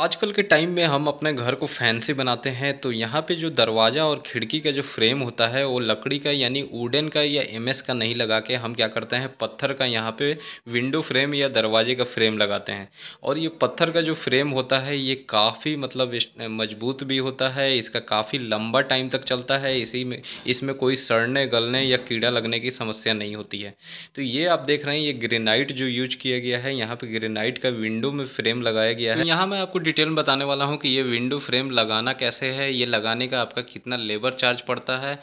आजकल के टाइम में हम अपने घर को फैंसी बनाते हैं तो यहाँ पे जो दरवाज़ा और खिड़की का जो फ्रेम होता है वो लकड़ी का यानी वुडन का या एमएस का नहीं लगा के हम क्या करते हैं पत्थर का यहाँ पे विंडो फ्रेम या दरवाजे का फ्रेम लगाते हैं और ये पत्थर का जो फ्रेम होता है ये काफ़ी मतलब मजबूत भी होता है इसका काफ़ी लंबा टाइम तक चलता है इसी में इसमें कोई सड़ने गलने या कीड़ा लगने की समस्या नहीं होती है तो ये आप देख रहे हैं ये ग्रेनाइट जो यूज किया गया है यहाँ पर ग्रेनाइट का विंडो में फ्रेम लगाया गया है तो यहाँ मैं आपको डिटेल में बताने वाला हूँ कि ये विंडो फ्रेम लगाना कैसे है ये लगाने का आपका कितना लेबर चार्ज पड़ता है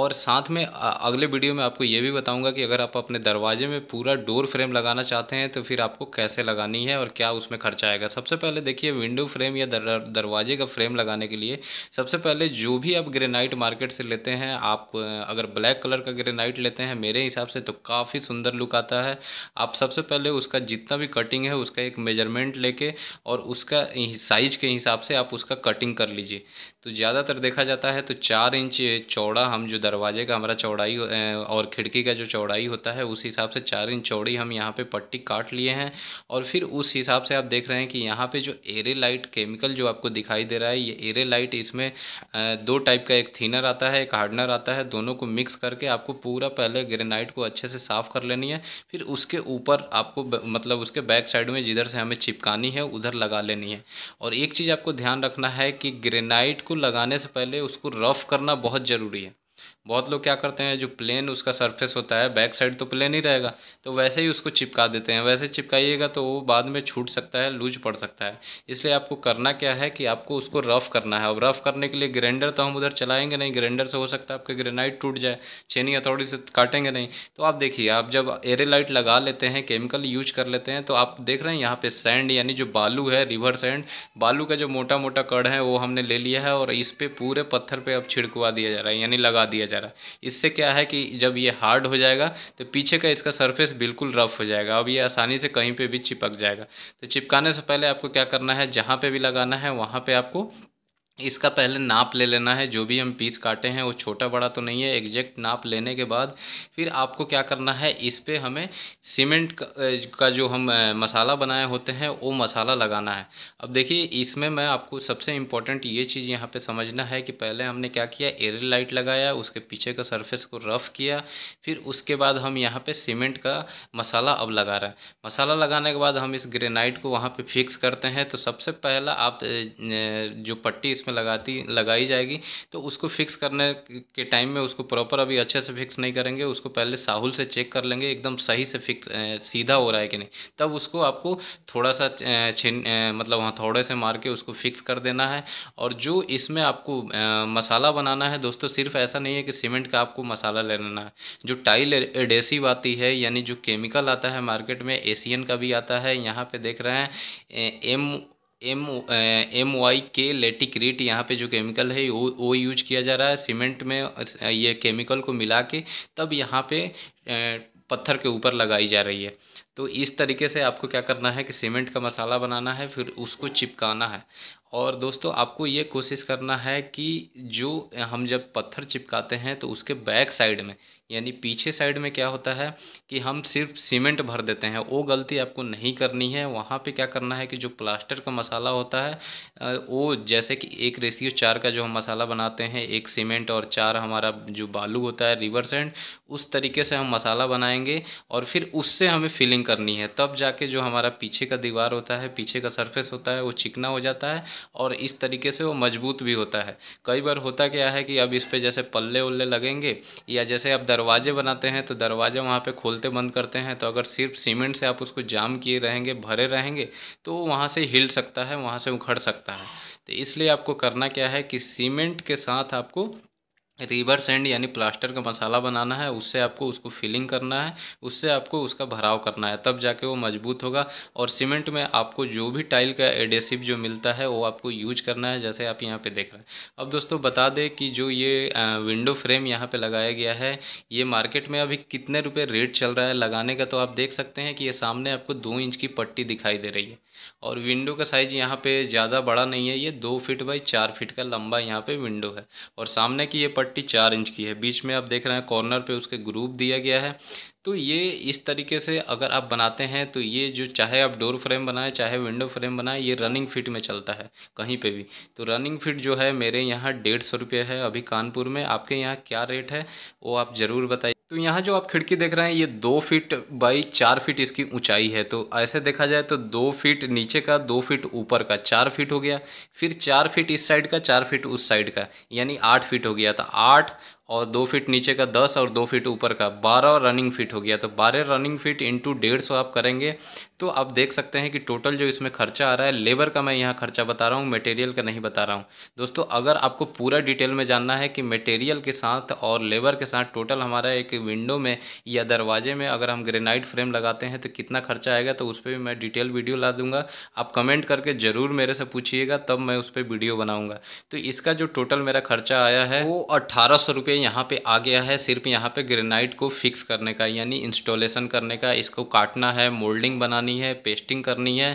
और साथ में अगले वीडियो में आपको ये भी बताऊँगा कि अगर आप अपने दरवाजे में पूरा डोर फ्रेम लगाना चाहते हैं तो फिर आपको कैसे लगानी है और क्या उसमें खर्चा आएगा सबसे पहले देखिए विंडो फ्रेम या दरवाजे का फ्रेम लगाने के लिए सबसे पहले जो भी आप ग्रेनाइट मार्केट से लेते हैं आप अगर ब्लैक कलर का ग्रेनाइट लेते हैं मेरे हिसाब से तो काफ़ी सुंदर लुक आता है आप सबसे पहले उसका जितना भी कटिंग है उसका एक मेजरमेंट लेके और उसका साइज के हिसाब से आप उसका कटिंग कर लीजिए तो ज़्यादातर देखा जाता है तो चार इंच चौड़ा हम जो दरवाजे का हमारा चौड़ाई और खिड़की का जो चौड़ाई होता है उस हिसाब से चार इंच चौड़ी हम यहाँ पे पट्टी काट लिए हैं और फिर उस हिसाब से आप देख रहे हैं कि यहाँ पे जो एरे लाइट केमिकल जो आपको दिखाई दे रहा है ये एरे लाइट इसमें दो टाइप का एक थीनर आता है एक हार्डनर आता है दोनों को मिक्स करके आपको पूरा पहले ग्रेनाइट को अच्छे से साफ़ कर लेनी है फिर उसके ऊपर आपको मतलब उसके बैक साइड में जिधर से हमें चिपकानी है उधर लगा लेनी है और एक चीज़ आपको ध्यान रखना है कि ग्रेनाइट को लगाने से पहले उसको रफ़ करना बहुत ज़रूरी है बहुत लोग क्या करते हैं जो प्लेन उसका सरफेस होता है बैक साइड तो प्लेन ही रहेगा तो वैसे ही उसको चिपका देते हैं वैसे चिपकाइएगा तो वो बाद में छूट सकता है लूज पड़ सकता है इसलिए आपको करना क्या है कि आपको उसको रफ़ करना है और रफ़ करने के लिए ग्रेंडर तो हम उधर चलाएंगे नहीं ग्रेंडर से हो सकता है आपके ग्रेनाइट टूट जाए छेनी हथौड़ी से काटेंगे नहीं तो आप देखिए आप जब एरे लाइट लगा लेते हैं केमिकल यूज कर लेते हैं तो आप देख रहे हैं यहाँ पर सैंड यानी जो बालू है रिवर सैंड बालू का जो मोटा मोटा कड़ है वो हमने ले लिया है और इस पर पूरे पत्थर पर अब छिड़कवा दिया जा रहा है यानी लगा दिया जा रहा है इससे क्या है कि जब ये हार्ड हो जाएगा तो पीछे का इसका सरफेस बिल्कुल रफ हो जाएगा अब ये आसानी से कहीं पे भी चिपक जाएगा तो चिपकाने से पहले आपको क्या करना है जहाँ पर भी लगाना है वहाँ पर आपको इसका पहले नाप ले लेना है जो भी हम पीस काटे हैं वो छोटा बड़ा तो नहीं है एग्जैक्ट नाप लेने के बाद फिर आपको क्या करना है इस पर हमें सीमेंट का जो हम मसाला बनाए होते हैं वो मसाला लगाना है अब देखिए इसमें मैं आपको सबसे इम्पोर्टेंट ये चीज़ यहाँ पे समझना है कि पहले हमने क्या किया एयर लाइट लगाया उसके पीछे का सरफेस को रफ़ किया फिर उसके बाद हम यहाँ पर सीमेंट का मसाला अब लगा रहे हैं मसाला लगाने के बाद हम इस ग्रेनाइट को वहाँ पर फिक्स करते हैं तो सबसे पहला आप जो पट्टी इसमें लगाती लगाई जाएगी तो उसको फिक्स करने के टाइम में उसको प्रॉपर अभी अच्छे से फिक्स नहीं करेंगे उसको पहले साहुल से चेक कर लेंगे एकदम सही से फिक्स सीधा हो रहा है कि नहीं तब उसको आपको थोड़ा सा छिन मतलब थोड़े से मार के उसको फिक्स कर देना है और जो इसमें आपको मसाला बनाना है दोस्तों सिर्फ ऐसा नहीं है कि सीमेंट का आपको मसाला ले लेना है जो टाइल एडेसिव आती है यानी जो केमिकल आता है मार्केट में एशियन का भी आता है यहाँ पे देख रहे हैं एम एम एम वाई के लेटिक रेट यहाँ पे जो केमिकल है वो वो यूज किया जा रहा है सीमेंट में ये केमिकल को मिला के तब यहाँ पे eh, पत्थर के ऊपर लगाई जा रही है तो इस तरीके से आपको क्या करना है कि सीमेंट का मसाला बनाना है फिर उसको चिपकाना है और दोस्तों आपको ये कोशिश करना है कि जो हम जब पत्थर चिपकाते हैं तो उसके बैक साइड में यानी पीछे साइड में क्या होता है कि हम सिर्फ सीमेंट भर देते हैं वो गलती आपको नहीं करनी है वहाँ पे क्या करना है कि जो प्लास्टर का मसाला होता है वो जैसे कि एक रेशियो चार का जो हम मसाला बनाते हैं एक सीमेंट और चार हमारा जो बालू होता है रिवर एंड उस तरीके से हम मसाला बनाएंगे और फिर उससे हमें फिलिंग कटिंग करनी है तब जाके जो हमारा पीछे का दीवार होता है पीछे का सरफेस होता है वो चिकना हो जाता है और इस तरीके से वो मजबूत भी होता है कई बार होता क्या है कि अब इस पर जैसे पल्ले उल्ले लगेंगे या जैसे आप दरवाजे बनाते हैं तो दरवाजे वहाँ पर खोलते बंद करते हैं तो अगर सिर्फ सीमेंट से आप उसको जाम किए रहेंगे भरे रहेंगे तो वो वहाँ से हिल सकता है वहाँ से उखड़ सकता है तो इसलिए आपको करना क्या है कि सीमेंट के साथ आपको रिवर सैंड यानी प्लास्टर का मसाला बनाना है उससे आपको उसको फिलिंग करना है उससे आपको उसका भराव करना है तब जाके वो मजबूत होगा और सीमेंट में आपको जो भी टाइल का एडेसिव जो मिलता है वो आपको यूज करना है जैसे आप यहाँ पे देख रहे हैं अब दोस्तों बता दें कि जो ये विंडो फ्रेम यहाँ पर लगाया गया है ये मार्केट में अभी कितने रुपये रेट चल रहा है लगाने का तो आप देख सकते हैं कि ये सामने आपको दो इंच की पट्टी दिखाई दे रही है और विंडो का साइज़ यहाँ पर ज़्यादा बड़ा नहीं है ये दो फिट बाई चार फिट का लंबा यहाँ पर विंडो है और सामने की ये पट्टी पट्टी चार इंच की है बीच में आप देख रहे हैं कॉर्नर पे उसके ग्रुप दिया गया है तो ये इस तरीके से अगर आप बनाते हैं तो ये जो चाहे आप डोर फ्रेम बनाएं चाहे विंडो फ्रेम बनाएं ये रनिंग फिट में चलता है कहीं पे भी तो रनिंग फिट जो है मेरे यहाँ डेढ़ सौ रुपये है अभी कानपुर में आपके यहाँ क्या रेट है वो आप ज़रूर बताइए तो यहाँ जो आप खिड़की देख रहे हैं ये दो फीट बाई चार फीट इसकी ऊंचाई है तो ऐसे देखा जाए तो दो फीट नीचे का दो फीट ऊपर का चार फीट हो गया फिर चार फीट इस साइड का चार फीट उस साइड का यानी आठ फीट हो गया था तो आठ और दो फीट नीचे का दस और दो फीट ऊपर का बारह रनिंग फिट फीट हो गया तो बारह रनिंग फीट इंटू डेढ़ सौ आप करेंगे तो आप देख सकते हैं कि टोटल जो इसमें खर्चा आ रहा है लेबर का मैं यहाँ खर्चा बता रहा हूँ मटेरियल का नहीं बता रहा हूँ दोस्तों अगर आपको पूरा डिटेल में जानना है कि मटेरियल के साथ और लेबर के साथ टोटल हमारा एक विंडो में या दरवाजे में अगर हम ग्रेनाइट फ्रेम लगाते हैं तो कितना खर्चा आएगा तो उस पर भी मैं डिटेल वीडियो ला दूंगा आप कमेंट करके ज़रूर मेरे से पूछिएगा तब मैं उस पर वीडियो बनाऊँगा तो इसका जो टोटल मेरा खर्चा आया है वो अट्ठारह सौ रुपये यहाँ पे आ गया है सिर्फ यहाँ पे ग्रेनाइट को फिक्स करने का यानी इंस्टॉलेशन करने का इसको काटना है मोल्डिंग बनानी है पेस्टिंग करनी है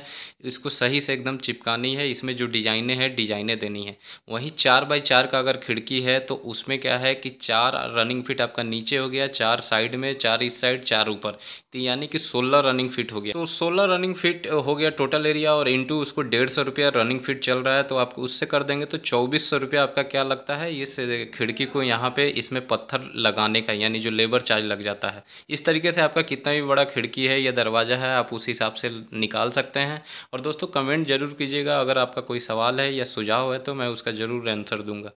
इसको सही से एकदम चिपकानी है इसमें जो डिजाइने हैं डिजाइने देनी है वहीं चार बाई चार का अगर खिड़की है तो उसमें क्या है कि चार रनिंग फिट आपका नीचे हो गया चार साइड में चार इस साइड चार ऊपर तो यानी कि सोलह रनिंग फिट हो गया तो सोलह रनिंग फिट हो गया टोटल एरिया और इंटू उसको डेढ़ सौ रुपया रनिंग फिट चल रहा है तो आप उससे कर देंगे तो चौबीस सौ रुपया आपका क्या लगता है ये खिड़की को यहाँ पे इसमें पत्थर लगाने का यानी जो लेबर चार्ज लग जाता है इस तरीके से आपका कितना भी बड़ा खिड़की है या दरवाज़ा है आप उस हिसाब से निकाल सकते हैं और दोस्तों कमेंट ज़रूर कीजिएगा अगर आपका कोई सवाल है या सुझाव है तो मैं उसका ज़रूर आंसर दूंगा